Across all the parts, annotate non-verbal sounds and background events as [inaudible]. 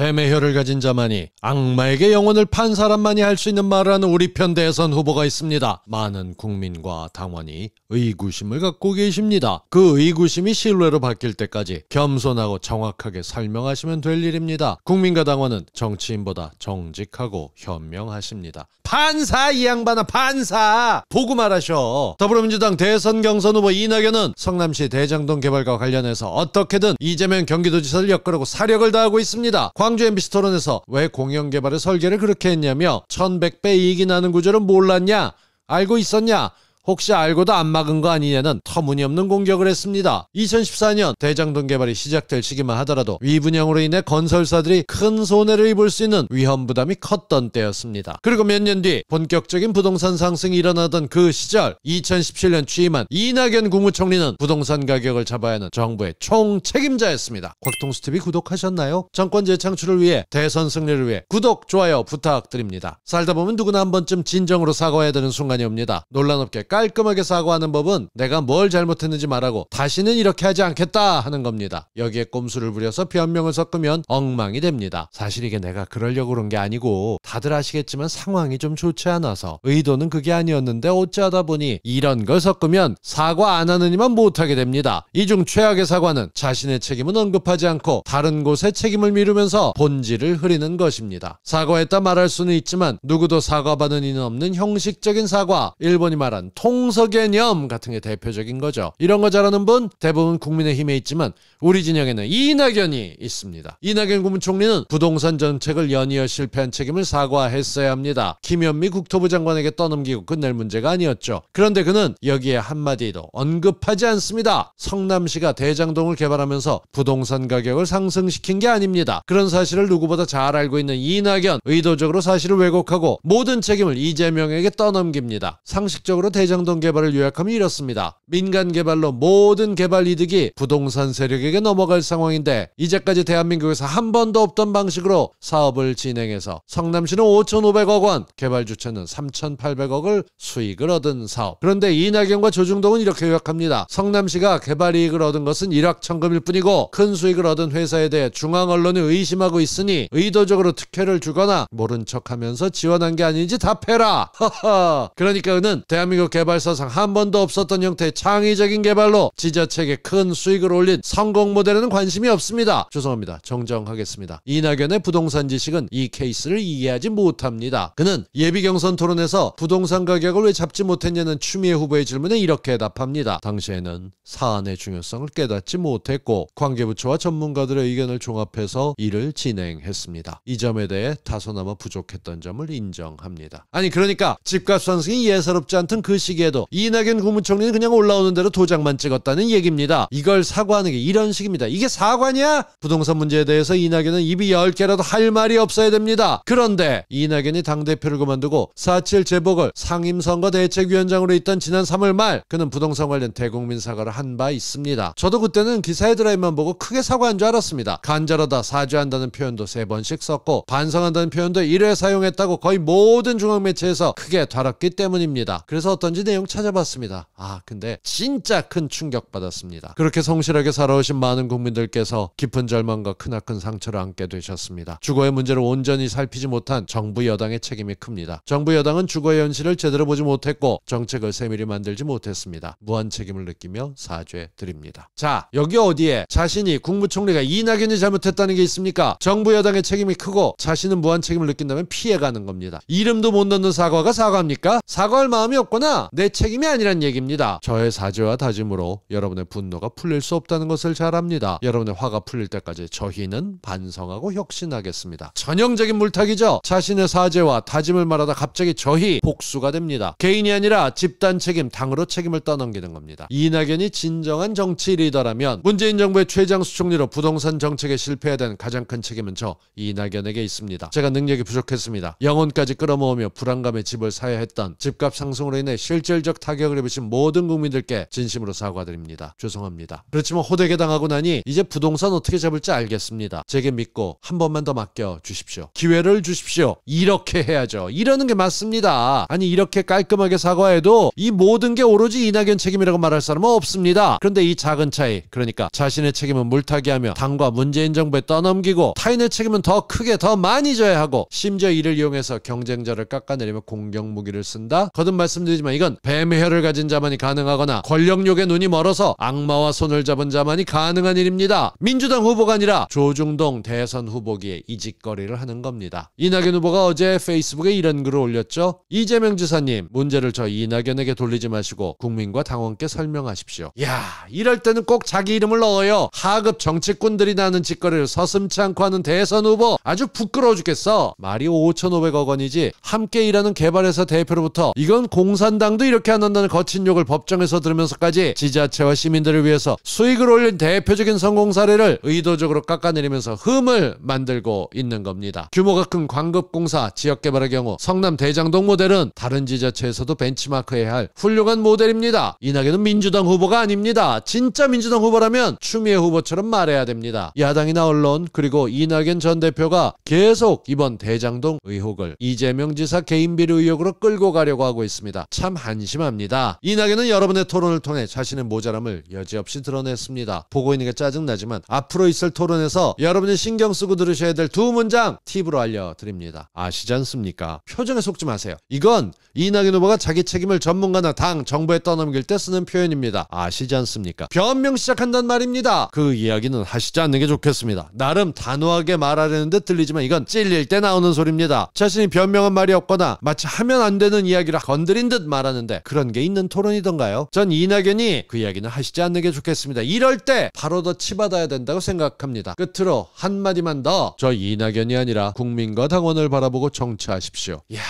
뱀의 혀를 가진 자만이 악마에게 영혼을 판 사람만이 할 수 있는 말을하는 우리 편 대선 후보가 있습니다. 많은 국민과 당원이 의구심을 갖고 계십니다. 그 의구심이 신뢰로 바뀔 때까지 겸손하고 정확하게 설명하시면 될 일입니다. 국민과 당원은 정치인보다 정직하고 현명하십니다. 판사 이 양반아 판사 보고 말하셔. 더불어민주당 대선 경선 후보 이낙연은 성남시 대장동 개발과 관련해서 어떻게든 이재명 경기도지사를 엮으려고 사력을 다하고 있습니다. 광주 MBC 토론에서 왜 공영 개발의 설계를 그렇게 했냐며 1100배 이익이 나는 구조를 몰랐냐? 알고 있었냐? 혹시 알고도 안 막은 거 아니냐는 터무니없는 공격을 했습니다. 2014년 대장동 개발이 시작될 시기만 하더라도 위분양으로 인해 건설사들이 큰 손해를 입을 수 있는 위험 부담이 컸던 때였습니다. 그리고 몇 년 뒤 본격적인 부동산 상승이 일어나던 그 시절 2017년 취임한 이낙연 국무총리는 부동산 가격을 잡아야 하는 정부의 총 책임자였습니다. 곽통수TV 구독하셨나요? 정권 재창출을 위해 대선 승리를 위해 구독, 좋아요 부탁드립니다. 살다 보면 누구나 한 번쯤 진정으로 사과해야 되는 순간이 옵니다. 논란 없게 깔 깔끔하게 사과하는 법은 내가 뭘 잘못했는지 말하고 다시는 이렇게 하지 않겠다 하는 겁니다. 여기에 꼼수를 부려서 변명을 섞으면 엉망이 됩니다. 사실 이게 내가 그러려고 그런 게 아니고 다들 아시겠지만 상황이 좀 좋지 않아서 의도는 그게 아니었는데 어찌하다 보니 이런 걸 섞으면 사과 안하느니만 못하게 됩니다. 이 중 최악의 사과는 자신의 책임은 언급하지 않고 다른 곳에 책임을 미루면서 본질을 흐리는 것입니다. 사과했다 말할 수는 있지만 누구도 사과받은 이는 없는 형식적인 사과 일본이 말한 통서 개념 같은 게 대표적인 거죠. 이런 거 잘하는 분 대부분 국민의힘에 있지만 우리 진영에는 이낙연이 있습니다. 이낙연 국무총리는 부동산 정책을 연이어 실패한 책임을 사과했어야 합니다. 김현미 국토부 장관에게 떠넘기고 끝낼 문제가 아니었죠. 그런데 그는 여기에 한마디도 언급하지 않습니다. 성남시가 대장동을 개발하면서 부동산 가격을 상승시킨 게 아닙니다. 그런 사실을 누구보다 잘 알고 있는 이낙연 의도적으로 사실을 왜곡하고 모든 책임을 이재명에게 떠넘깁니다. 상식적으로 대장 대장동 개발을 요약하면 이렇습니다. 민간 개발로 모든 개발 이득이 부동산 세력에게 넘어갈 상황인데 이제까지 대한민국에서 한 번도 없던 방식으로 사업을 진행해서 성남시는 5,500억 원, 개발 주체는 3,800억을 수익을 얻은 사업. 그런데 이낙연과 조중동은 이렇게 요약합니다. 성남시가 개발 이익을 얻은 것은 일확천금일 뿐이고 큰 수익을 얻은 회사에 대해 중앙 언론이 의심하고 있으니 의도적으로 특혜를 주거나 모른 척하면서 지원한 게 아닌지 답해라. 허허. [laughs] 그러니까 그는 대한민국 개 개발사상 한 번도 없었던 형태의 창의적인 개발로 지자체에게 큰 수익을 올린 성공 모델에는 관심이 없습니다. 죄송합니다. 정정하겠습니다. 이낙연의 부동산 지식은 이 케이스를 이해하지 못합니다. 그는 예비 경선 토론에서 부동산 가격을 왜 잡지 못했냐는 추미애 후보의 질문에 이렇게 답합니다. 당시에는 사안의 중요성을 깨닫지 못했고 관계부처와 전문가들의 의견을 종합해서 일을 진행했습니다. 이 점에 대해 다소나마 부족했던 점을 인정합니다. 아니 그러니까 집값 상승이 예사롭지 않던 그 시. 시기에도 이낙연 국무총리는 그냥 올라오는 대로 도장만 찍었다는 얘기입니다. 이걸 사과하는 게 이런 식입니다. 이게 사과냐? 부동산 문제에 대해서 이낙연은 입이 열개라도할 말이 없어야 됩니다. 그런데 이낙연이 당대표를 그만두고 4.7 재보궐 상임선거 대책위원장으로 있던 지난 3월 말 그는 부동산 관련 대국민 사과를 한 바 있습니다. 저도 그때는 기사 헤드라인만 보고 크게 사과한 줄 알았습니다. 간절하다 사죄한다는 표현도 세 번씩 썼고 반성한다는 표현도 1회 사용했다고 거의 모든 중앙매체에서 크게 다뤘기 때문입니다. 그래서 어떤지 나지 내용 찾아봤습니다. 아, 근데 진짜 큰 충격받았습니다. 그렇게 성실하게 살아오신 많은 국민들께서 깊은 절망과 크나큰 상처를 안게 되셨습니다. 주거의 문제를 온전히 살피지 못한 정부 여당의 책임이 큽니다. 정부 여당은 주거의 현실을 제대로 보지 못했고 정책을 세밀히 만들지 못했습니다. 무한 책임을 느끼며 사죄드립니다. 자, 여기 어디에 자신이 국무총리가 이낙연이 잘못했다는 게 있습니까? 정부 여당의 책임이 크고 자신은 무한 책임을 느낀다면 피해가는 겁니다. 이름도 못 넣는 사과가 사과입니까? 사과할 마음이 없거나 내 책임이 아니란 얘기입니다. 저의 사죄와 다짐으로 여러분의 분노가 풀릴 수 없다는 것을 잘 압니다. 여러분의 화가 풀릴 때까지 저희는 반성하고 혁신하겠습니다. 전형적인 물타기죠. 자신의 사죄와 다짐을 말하다 갑자기 저희 복수가 됩니다. 개인이 아니라 집단 책임, 당으로 책임을 떠넘기는 겁니다. 이낙연이 진정한 정치 리더라면 문재인 정부의 최장수 총리로 부동산 정책에 실패해야 된 가장 큰 책임은 저 이낙연에게 있습니다. 제가 능력이 부족했습니다. 영혼까지 끌어모으며 불안감에 집을 사야 했던 집값 상승으로 인해 실 실질적 타격을 입으신 모든 국민들께 진심으로 사과드립니다. 죄송합니다. 그렇지만 호되게 당하고 나니 이제 부동산 어떻게 잡을지 알겠습니다. 제게 믿고 한 번만 더 맡겨 주십시오. 기회를 주십시오. 이렇게 해야죠. 이러는 게 맞습니다. 아니 이렇게 깔끔하게 사과해도 이 모든 게 오로지 이낙연 책임이라고 말할 사람은 없습니다. 그런데 이 작은 차이 그러니까 자신의 책임은 물타기 하며 당과 문재인 정부에 떠넘기고 타인의 책임은 더 크게 더 많이 져야 하고 심지어 이를 이용해서 경쟁자를 깎아내리며 공격 무기를 쓴다. 거듭 말씀드리지만 이건 보면 뱀의 혀를 가진 자만이 가능하거나 권력욕에 눈이 멀어서 악마와 손을 잡은 자만이 가능한 일입니다. 민주당 후보가 아니라 조중동 대선 후보기에 이직거리를 하는 겁니다. 이낙연 후보가 어제 페이스북에 이런 글을 올렸죠. 이재명 지사님 문제를 저 이낙연에게 돌리지 마시고 국민과 당원께 설명하십시오. 야 이럴 때는 꼭 자기 이름을 넣어요. 하급 정치꾼들이 나는 짓거리를 서슴치 않고 하는 대선 후보 아주 부끄러워 죽겠어. 말이 5,500억 원이지 함께 일하는 개발회사 대표로부터 이건 공산당 민주도 이렇게 한다는 거친 욕을 법정에서 들으면서까지 지자체와 시민들을 위해서 수익을 올린 대표적인 성공 사례를 의도적으로 깎아내리면서 흠을 만들고 있는 겁니다. 규모가 큰 광급공사 지역개발의 경우 성남 대장동 모델은 다른 지자체에서도 벤치마크해야 할 훌륭한 모델입니다. 이낙연은 민주당 후보가 아닙니다. 진짜 민주당 후보라면 추미애 후보처럼 말해야 됩니다. 야당이나 언론 그리고 이낙연 전 대표가 계속 이번 대장동 의혹을 이재명 지사 개인비리 의혹으로 끌고 가려고 하고 있습니다. 참 한심합니다. 이낙연은 여러분의 토론을 통해 자신의 모자람을 여지없이 드러냈습니다. 보고 있는 게 짜증나지만 앞으로 있을 토론에서 여러분이 신경 쓰고 들으셔야 될 두 문장 팁으로 알려드립니다. 아시지 않습니까? 표정에 속지 마세요. 이건 이낙연 후보가 자기 책임을 전문가나 당, 정부에 떠넘길 때 쓰는 표현입니다. 아시지 않습니까? 변명 시작한단 말입니다. 그 이야기는 하시지 않는 게 좋겠습니다. 나름 단호하게 말하려는 듯 들리지만 이건 찔릴 때 나오는 소리입니다. 자신이 변명한 말이 없거나 마치 하면 안 되는 이야기라 건드린 듯 말하는 바는데 그런 게 있는 토론이던가요? 전 이낙연이 그 이야기는 하시지 않는 게 좋겠습니다. 이럴 때 바로 더 치받아야 된다고 생각합니다. 끝으로 한마디만 더. 저 이낙연이 아니라 국민과 당원을 바라보고 정치하십시오. 이야.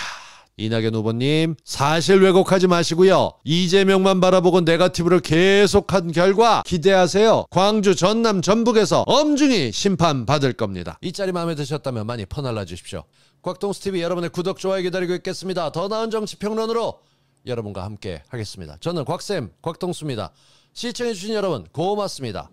이낙연 후보님 사실 왜곡하지 마시고요. 이재명만 바라보고 네가티브를 계속한 결과 기대하세요. 광주 전남 전북에서 엄중히 심판받을 겁니다. 이 짤이 마음에 드셨다면 많이 퍼날라 주십시오. 곽동스TV 여러분의 구독 좋아요 기다리고 있겠습니다. 더 나은 정치평론으로 여러분과 함께 하겠습니다. 저는 곽쌤 곽동수입니다. 시청해주신 여러분 고맙습니다.